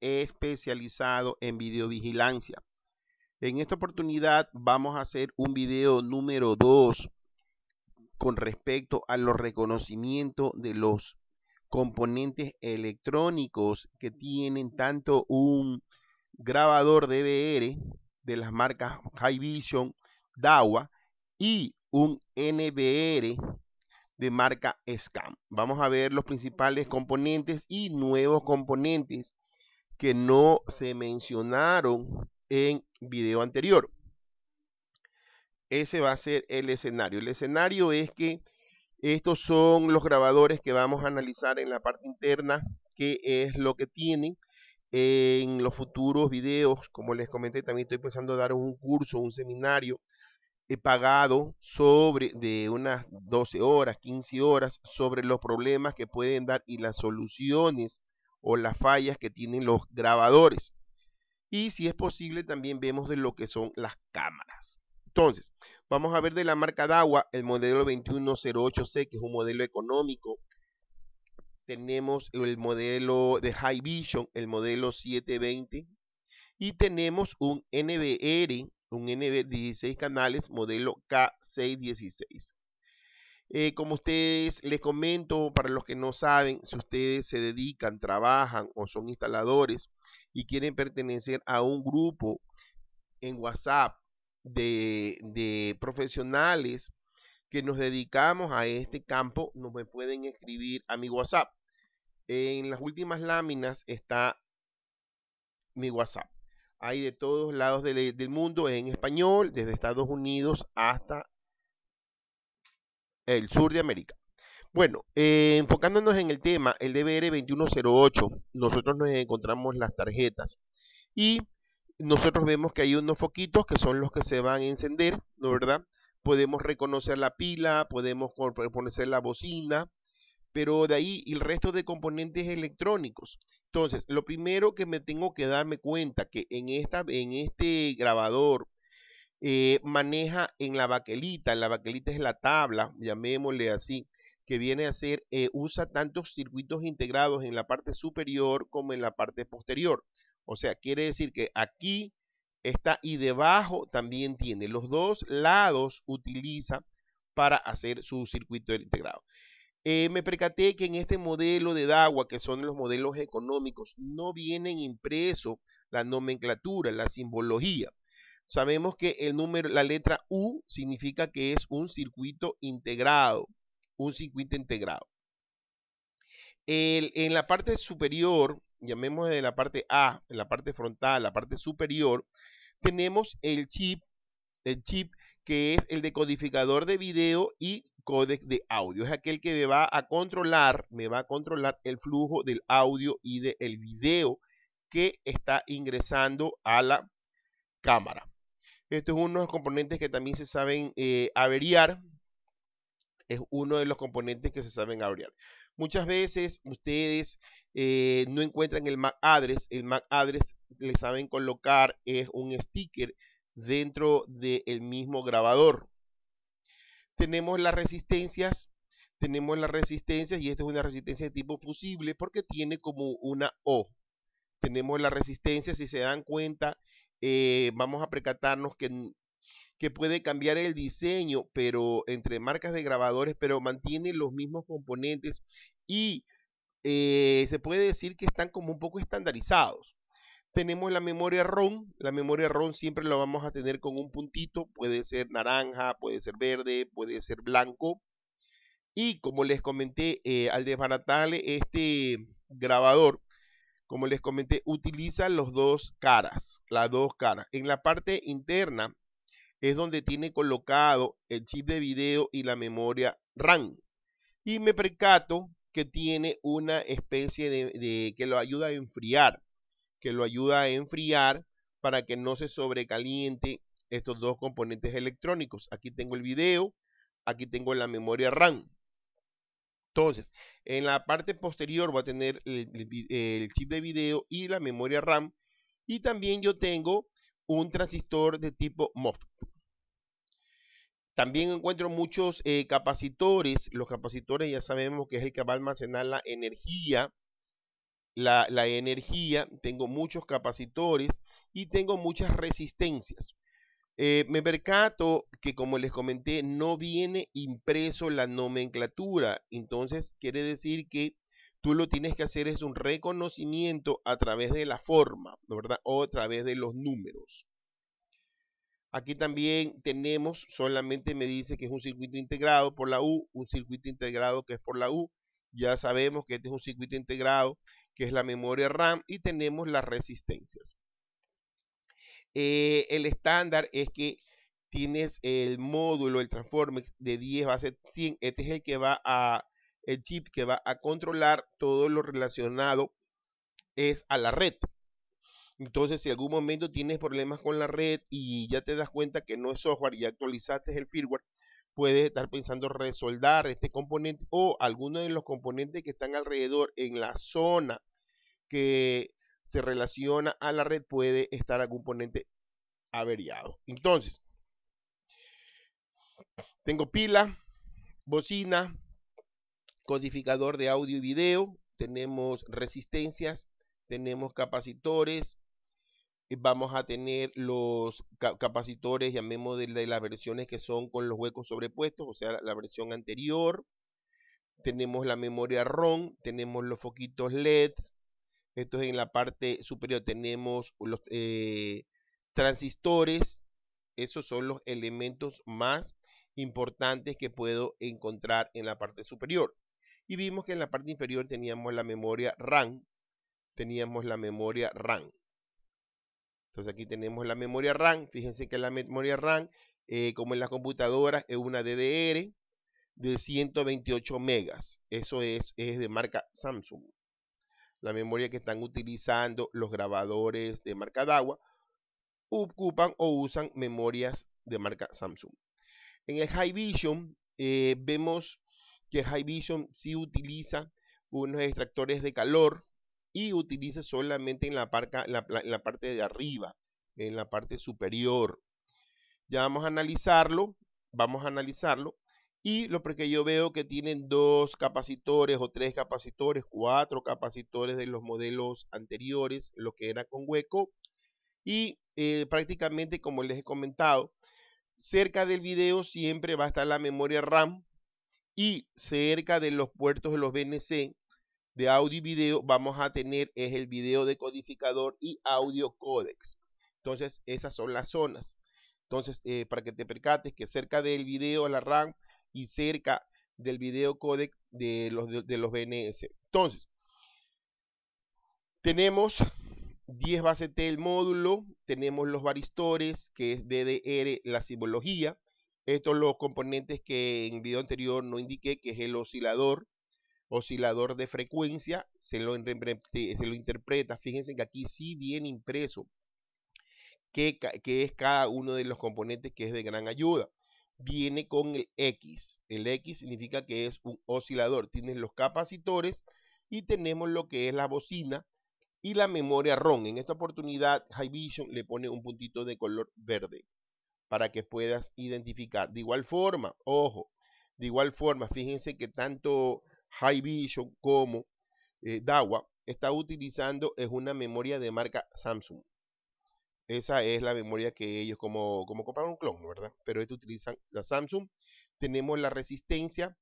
especializado en videovigilancia. En esta oportunidad vamos a hacer un video número 2 con respecto a los reconocimientos de los componentes electrónicos que tienen tanto un grabador DVR de las marcas High Vision, DAWA y un NVR de marca SCAM. Vamos a ver los principales componentes y nuevos componentes que no se mencionaron en video anterior. Ese va a ser el escenario. El escenario es que estos son los grabadores que vamos a analizar en la parte interna, Que es lo que tienen en los futuros videos. Como les comenté, también estoy pensando dar un curso, un seminario eh, pagado sobre de unas 12 horas, 15 horas, sobre los problemas que pueden dar y las soluciones o las fallas que tienen los grabadores. Y si es posible, también vemos de lo que son las cámaras. Entonces, vamos a ver de la marca agua el modelo 2108C, que es un modelo económico. Tenemos el modelo de High Vision, el modelo 720. Y tenemos un NBR, un NB 16 canales, modelo K616. Eh, como ustedes les comento, para los que no saben, si ustedes se dedican, trabajan o son instaladores y quieren pertenecer a un grupo en WhatsApp de, profesionales que nos dedicamos a este campo, nos me pueden escribir a mi WhatsApp. En las últimas láminas está mi WhatsApp. Hay de todos lados del, del mundo, en español, desde Estados Unidos hasta el sur de América. Bueno, eh, enfocándonos en el tema, el DBR 2108, nosotros nos encontramos las tarjetas y nosotros vemos que hay unos foquitos que son los que se van a encender, ¿no verdad? Podemos reconocer la pila, podemos reconocer la bocina, pero de ahí el resto de componentes electrónicos. Entonces, lo primero que me tengo que darme cuenta que en esta en este grabador eh, maneja en la baquelita, la baquelita es la tabla, llamémosle así, que viene a ser, eh, usa tantos circuitos integrados en la parte superior como en la parte posterior. O sea, quiere decir que aquí está y debajo también tiene. Los dos lados utiliza para hacer su circuito integrado. Eh, me percaté que en este modelo de DAWA, que son los modelos económicos, no vienen impreso la nomenclatura, la simbología. Sabemos que el número, la letra U significa que es un circuito integrado, un circuito integrado. en la parte superior, llamemos de la parte A, en la parte frontal, la parte superior, tenemos el chip, el chip que es el decodificador de video y codec de audio. Es aquel que me va a controlar, me va a controlar el flujo del audio y del video que está ingresando a la cámara. Esto es uno de los componentes que también se saben eh, averiar. Es uno de los componentes que se saben averiar. Muchas veces ustedes eh, no encuentran el MAC address. El MAC address le saben colocar es un sticker dentro del mismo grabador. Tenemos las resistencias. Tenemos las resistencias y esta es una resistencia de tipo fusible porque tiene como una O. Tenemos las resistencias, si se dan cuenta, eh, vamos a precatarnos que, que puede cambiar el diseño, pero entre marcas de grabadores, pero mantiene los mismos componentes y eh, se puede decir que están como un poco estandarizados. Tenemos la memoria ROM, la memoria ROM siempre la vamos a tener con un puntito, puede ser naranja, puede ser verde, puede ser blanco. Y como les comenté, eh, al desbaratarle este grabador, como les comenté, utiliza los dos caras, las dos caras. En la parte interna es donde tiene colocado el chip de video y la memoria RAM. Y me percato que tiene una especie de, de, que lo ayuda a enfriar, que lo ayuda a enfriar para que no se sobrecaliente estos dos componentes electrónicos. Aquí tengo el video, aquí tengo la memoria RAM. Entonces, en la parte posterior va a tener el, chip de video y la memoria RAM. Y también yo tengo un transistor de tipo MOSFET. También encuentro muchos eh, capacitores. Los capacitores ya sabemos que es el que va a almacenar la energía. la energía, tengo muchos capacitores y tengo muchas resistencias. Eh, me percato que, como les comenté, no viene impreso la nomenclatura. Entonces, quiere decir que tú lo tienes que hacer es un reconocimiento a través de la forma, ¿verdad? O a través de los números. Aquí también tenemos, solamente me dice que es un circuito integrado por la U, un circuito integrado que es por la U. Ya sabemos que este es un circuito integrado, que es la memoria RAM, y tenemos las resistencias. Eh, el estándar es que tienes el módulo, el transforme de 10 base 100. Este es el que va a, el chip que va a controlar todo lo relacionado es a la red. Entonces, si algún momento tienes problemas con la red y ya te das cuenta que no es software y actualizaste el firmware, puedes estar pensando resoldar este componente o alguno de los componentes que están alrededor en la zona que se relaciona a la red puede estar algún componente averiado. Entonces, tengo pila, bocina, codificador de audio y video, tenemos resistencias, tenemos capacitores, eh, vamos a tener los capacitores, llamemos de, las versiones que son con los huecos sobrepuestos, o sea, la, la, versión anterior. Tenemos la memoria ROM, tenemos los foquitos LED, es en la parte superior tenemos los eh, transistores. Esos son los elementos más importantes que puedo encontrar en la parte superior. Y vimos que en la parte inferior teníamos la memoria RAM. Teníamos la memoria RAM. Entonces aquí tenemos la memoria RAM. Fíjense que la memoria RAM, eh, como en las computadoras, es una DDR de 128 megas. Eso es de marca Samsung la memoria que están utilizando los grabadores de marca d'agua ocupan o usan memorias de marca Samsung. En el High Vision eh, vemos que High Vision sí utiliza unos extractores de calor y utiliza solamente en la parte de arriba, en la parte superior. Ya vamos a analizarlo, vamos a analizarlo y lo que yo veo que tienen dos capacitores o tres capacitores, cuatro capacitores de los modelos anteriores, lo que era con hueco. Y eh, prácticamente, como les he comentado, cerca del video siempre va a estar la memoria RAM y cerca de los puertos de los BNC de audio y video vamos a tener es el video decodificador y audio códex. Entonces, esas son las zonas. Entonces, eh, para que te percates que cerca del video, la RAM, y cerca del video codec de los, de, los BNS. Entonces, tenemos 10 bases T el módulo, tenemos los varistores, que es DDR, la simbología. Estos los componentes que en el video anterior no indiqué, que es el oscilador, oscilador de frecuencia, se lo, interpreta. Fíjense que aquí sí viene impreso que es cada uno de los componentes que es de gran ayuda viene con el X. El X significa que es un oscilador. Tienes los capacitores y tenemos lo que es la bocina y la memoria ROM. En esta oportunidad, High Vision le pone un puntito de color verde para que puedas identificar. De igual forma, ojo, de igual forma, fíjense que tanto High Vision como eh, DAWA está utilizando es una memoria de marca Samsung. Esa es la memoria que ellos, como, como compraron un clon, ¿verdad? Pero esto utilizan la Samsung. Tenemos la resistencia,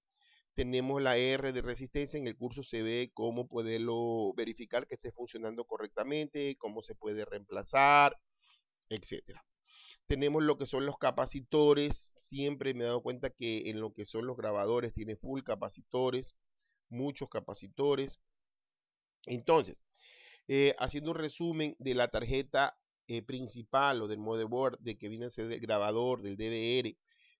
tenemos la R de resistencia. En el curso se ve cómo poderlo verificar que esté funcionando correctamente, cómo se puede reemplazar, etcétera tenemos lo que son los capacitores. Siempre me he dado cuenta que en lo que son los grabadores tiene full capacitores, muchos capacitores. Entonces, eh, haciendo un resumen de la tarjeta eh, principal o del motherboard, de que viene a ser del grabador, del DDR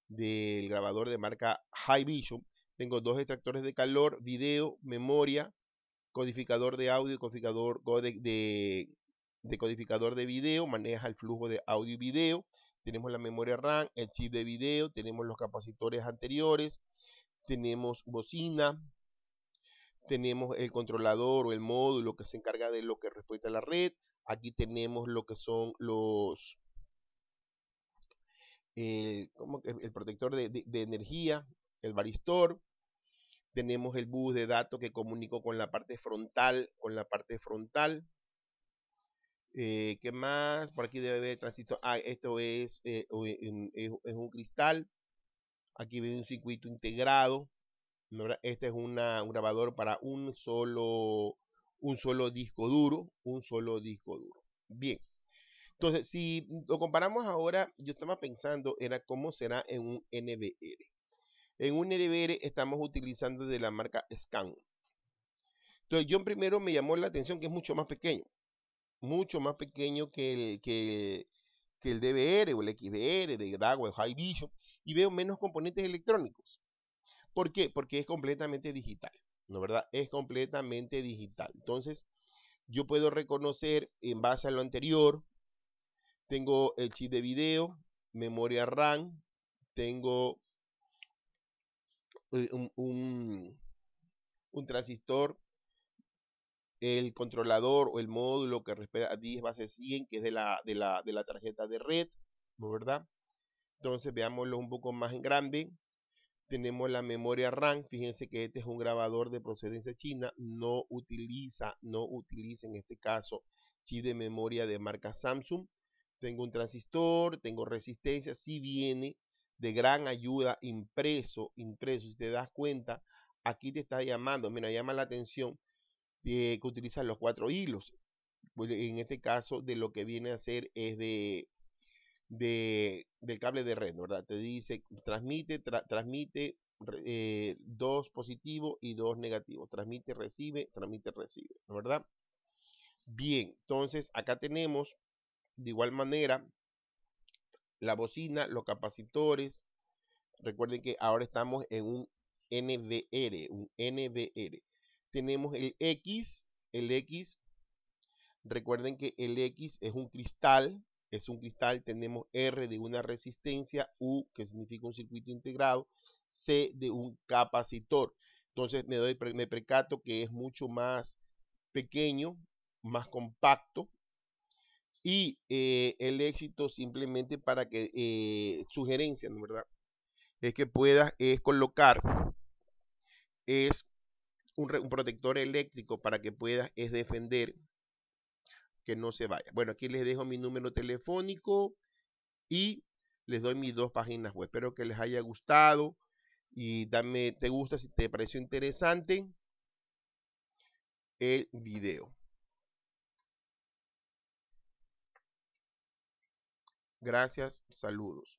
del grabador de marca High Vision, tengo dos extractores de calor, video, memoria, codificador de audio, codificador de, codificador de video, maneja el flujo de audio y video, tenemos la memoria RAM, el chip de video, tenemos los capacitores anteriores, tenemos bocina, tenemos el controlador o el módulo que se encarga de lo que respecta a la red, Aquí tenemos lo que son los... El, ¿cómo que? el protector de, energía, el varistor, tenemos el bus de datos que comunico con la parte frontal, con la parte frontal. Eh, ¿Qué más? Por aquí debe haber transistor. Ah, esto es, eh, es, un cristal. Aquí viene un circuito integrado. Este es un grabador para un solo un solo disco duro, un solo disco duro. Bien. Entonces, si lo comparamos ahora, yo estaba pensando, era cómo será en un NBR. En un NBR estamos utilizando de la marca Scan. Entonces, yo primero me llamó la atención que es mucho más pequeño. Mucho más pequeño que el, que, el DBR o el XBR de DAW o High Vision. Y veo menos componentes electrónicos. ¿Por qué? Porque es completamente digital. ¿no verdad? Es completamente digital. Entonces, yo puedo reconocer en base a lo anterior, tengo el chip de video, memoria RAM, tengo eh, un, transistor, el controlador o el módulo que respeta a 10 base 100, que es de la, de la, tarjeta de red, ¿no verdad? Entonces veámoslo un poco más en grande. Tenemos la memoria RAM, fíjense que este es un grabador de procedencia china, no utiliza, no utiliza en este caso chip de memoria de marca Samsung. Tengo un transistor, tengo resistencia, si viene de gran ayuda impreso, impreso, si te das cuenta, aquí te está llamando, mira, llama la atención de que utilizan los cuatro hilos. Pues, en este caso, de lo que viene a ser es de de, del cable de red, ¿verdad? Te dice, transmite, transmite eh, dos positivo y dos negativo. Transmite, recibe, transmite, recibe, ¿verdad? Bien, entonces acá tenemos de igual manera la bocina, los capacitores. Recuerden que ahora estamos en un NDR un NDR, Tenemos el X, el X. Recuerden que el X es un cristal, es un cristal, tenemos R de una resistencia, U que significa un circuito integrado, C de un capacitor. Entonces me, doy, me precato que es mucho más pequeño, más compacto. Y eh, el éxito simplemente para que, eh, sugerencia, ¿no verdad? Es que puedas es colocar, es un, protector eléctrico para que puedas es defender que no se vaya. Bueno, aquí les dejo mi número telefónico y les doy mis dos páginas web. Espero que les haya gustado y dame te gusta si te pareció interesante el video. Gracias, saludos.